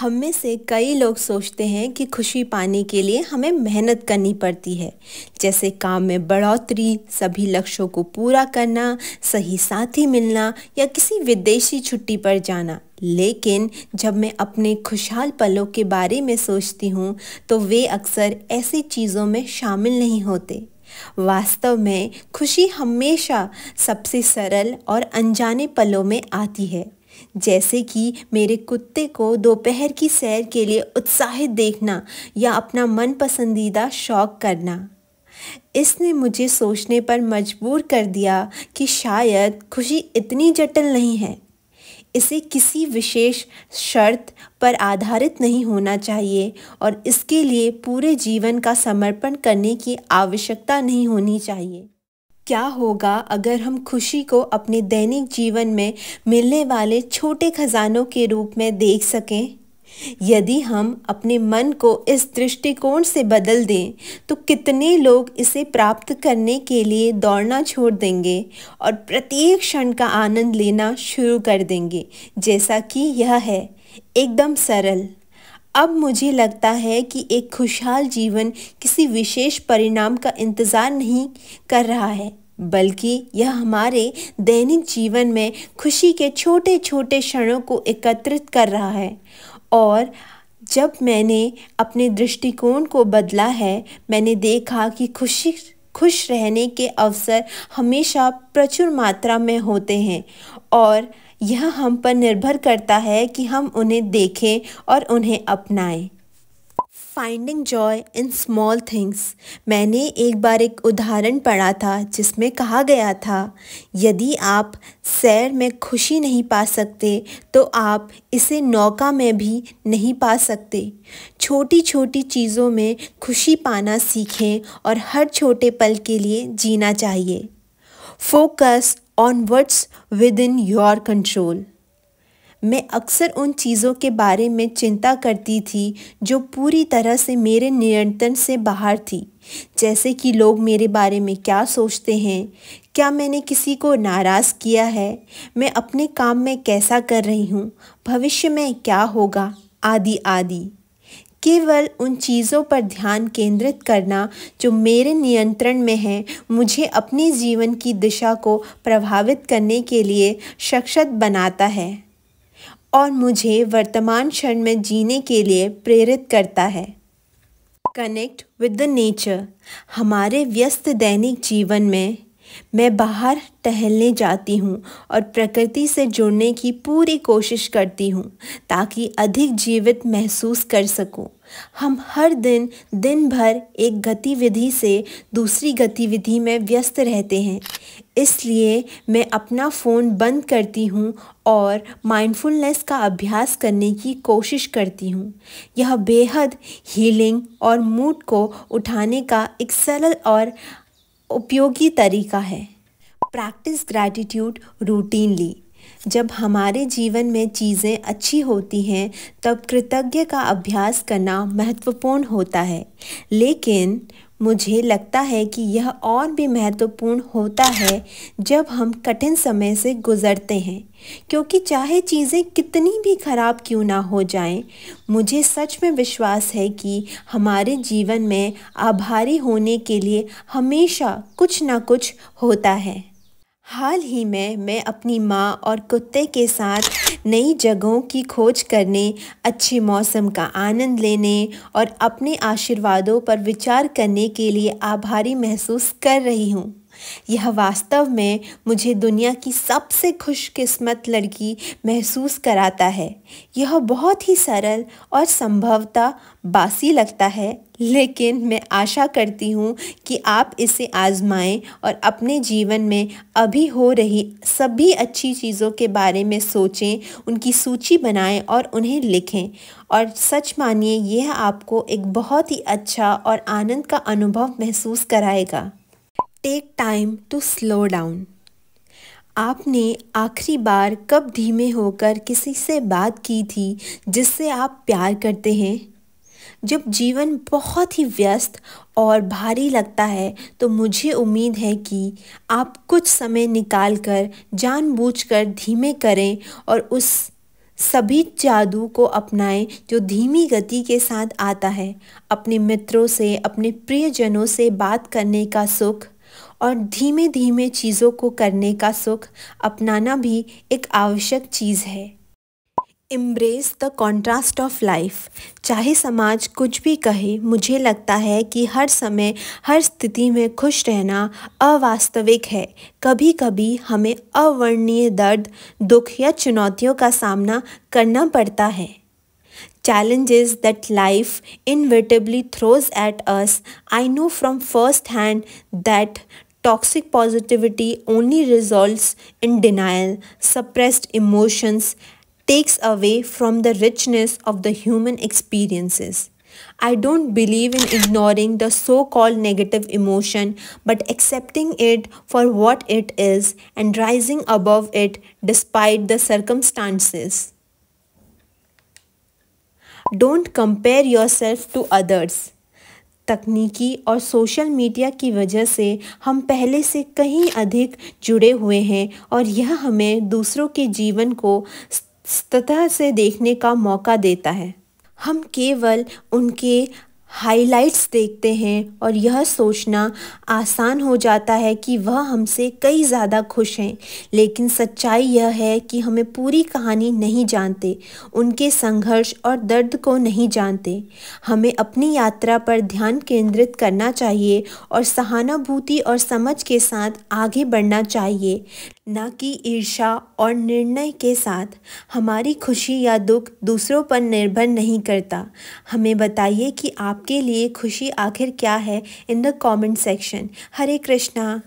हम में से कई लोग सोचते हैं कि खुशी पाने के लिए हमें मेहनत करनी पड़ती है जैसे काम में बढ़ोतरी सभी लक्ष्यों को पूरा करना सही साथी मिलना या किसी विदेशी छुट्टी पर जाना लेकिन जब मैं अपने खुशहाल पलों के बारे में सोचती हूँ तो वे अक्सर ऐसी चीज़ों में शामिल नहीं होते वास्तव में खुशी हमेशा सबसे सरल और अनजाने पलों में आती है जैसे कि मेरे कुत्ते को दोपहर की सैर के लिए उत्साहित देखना या अपना मन पसंदीदा शौक करना इसने मुझे सोचने पर मजबूर कर दिया कि शायद खुशी इतनी जटिल नहीं है इसे किसी विशेष शर्त पर आधारित नहीं होना चाहिए और इसके लिए पूरे जीवन का समर्पण करने की आवश्यकता नहीं होनी चाहिए क्या होगा अगर हम खुशी को अपने दैनिक जीवन में मिलने वाले छोटे खजानों के रूप में देख सकें यदि हम अपने मन को इस दृष्टिकोण से बदल दें तो कितने लोग इसे प्राप्त करने के लिए दौड़ना छोड़ देंगे और प्रत्येक क्षण का आनंद लेना शुरू कर देंगे जैसा कि यह है एकदम सरल अब मुझे लगता है कि एक खुशहाल जीवन किसी विशेष परिणाम का इंतज़ार नहीं कर रहा है बल्कि यह हमारे दैनिक जीवन में खुशी के छोटे छोटे क्षणों को एकत्रित कर रहा है और जब मैंने अपने दृष्टिकोण को बदला है मैंने देखा कि खुशी खुश रहने के अवसर हमेशा प्रचुर मात्रा में होते हैं और यह हम पर निर्भर करता है कि हम उन्हें देखें और उन्हें अपनाएं finding joy in small things मैंने एक बार एक उदाहरण पढ़ा था जिसमें कहा गया था यदि आप सैर में खुशी नहीं पा सकते तो आप इसे नौका में भी नहीं पा सकते छोटी छोटी चीज़ों में खुशी पाना सीखें और हर छोटे पल के लिए जीना चाहिए focus on words within your control मैं अक्सर उन चीज़ों के बारे में चिंता करती थी जो पूरी तरह से मेरे नियंत्रण से बाहर थी जैसे कि लोग मेरे बारे में क्या सोचते हैं क्या मैंने किसी को नाराज़ किया है मैं अपने काम में कैसा कर रही हूँ भविष्य में क्या होगा आदि आदि केवल उन चीज़ों पर ध्यान केंद्रित करना जो मेरे नियंत्रण में है मुझे अपने जीवन की दिशा को प्रभावित करने के लिए सक्षत बनाता है और मुझे वर्तमान क्षण में जीने के लिए प्रेरित करता है कनेक्ट विद द नेचर हमारे व्यस्त दैनिक जीवन में मैं बाहर टहलने जाती हूँ और प्रकृति से जुड़ने की पूरी कोशिश करती हूँ ताकि अधिक जीवित महसूस कर सकूँ हम हर दिन दिन भर एक गतिविधि से दूसरी गतिविधि में व्यस्त रहते हैं इसलिए मैं अपना फ़ोन बंद करती हूँ और माइंडफुलनेस का अभ्यास करने की कोशिश करती हूँ यह बेहद हीलिंग और मूड को उठाने का एक सरल और उपयोगी तरीका है प्रैक्टिस ग्रैटिट्यूड रूटीनली जब हमारे जीवन में चीज़ें अच्छी होती हैं तब कृतज्ञ का अभ्यास करना महत्वपूर्ण होता है लेकिन मुझे लगता है कि यह और भी महत्वपूर्ण होता है जब हम कठिन समय से गुज़रते हैं क्योंकि चाहे चीज़ें कितनी भी ख़राब क्यों ना हो जाएं, मुझे सच में विश्वास है कि हमारे जीवन में आभारी होने के लिए हमेशा कुछ ना कुछ होता है हाल ही में मैं अपनी माँ और कुत्ते के साथ नई जगहों की खोज करने अच्छे मौसम का आनंद लेने और अपने आशीर्वादों पर विचार करने के लिए आभारी महसूस कर रही हूँ यह वास्तव में मुझे दुनिया की सबसे खुशकिस्मत लड़की महसूस कराता है यह बहुत ही सरल और संभवतः बासी लगता है लेकिन मैं आशा करती हूँ कि आप इसे आजमाएं और अपने जीवन में अभी हो रही सभी अच्छी चीज़ों के बारे में सोचें उनकी सूची बनाएं और उन्हें लिखें और सच मानिए यह आपको एक बहुत ही अच्छा और आनंद का अनुभव महसूस कराएगा take time to slow down आपने आखिरी बार कब धीमे होकर किसी से बात की थी जिससे आप प्यार करते हैं जब जीवन बहुत ही व्यस्त और भारी लगता है तो मुझे उम्मीद है कि आप कुछ समय निकाल कर जानबूझकर धीमे करें और उस सभी जादू को अपनाएं जो धीमी गति के साथ आता है अपने मित्रों से अपने प्रियजनों से बात करने का सुख और धीमे धीमे चीज़ों को करने का सुख अपनाना भी एक आवश्यक चीज़ है embrace the contrast of life चाहे समाज कुछ भी कहे मुझे लगता है कि हर समय हर स्थिति में खुश रहना अवास्तविक है कभी कभी हमें अवर्णीय दर्द दुख या चुनौतियों का सामना करना पड़ता है challenges that life inevitably throws at us I know from first hand that Toxic positivity only results in denial, suppressed emotions, takes away from the richness of the human experiences. I don't believe in ignoring the so called negative emotion but accepting it for what it is and rising above it despite the circumstances. Don't compare yourself to others. तकनीकी और social media की वजह से हम पहले से कहीं अधिक जुड़े हुए हैं और यह हमें दूसरों के जीवन को सतह से देखने का मौका देता है हम केवल उनके हाइलाइट्स देखते हैं और यह सोचना आसान हो जाता है कि वह हमसे कई ज़्यादा खुश हैं लेकिन सच्चाई यह है कि हमें पूरी कहानी नहीं जानते उनके संघर्ष और दर्द को नहीं जानते हमें अपनी यात्रा पर ध्यान केंद्रित करना चाहिए और सहानुभूति और समझ के साथ आगे बढ़ना चाहिए न कि ईर्षा और निर्णय के साथ हमारी खुशी या दुख दूसरों पर निर्भर नहीं करता हमें बताइए कि आप आपके लिए खुशी आखिर क्या है in the comment section Hare Krishna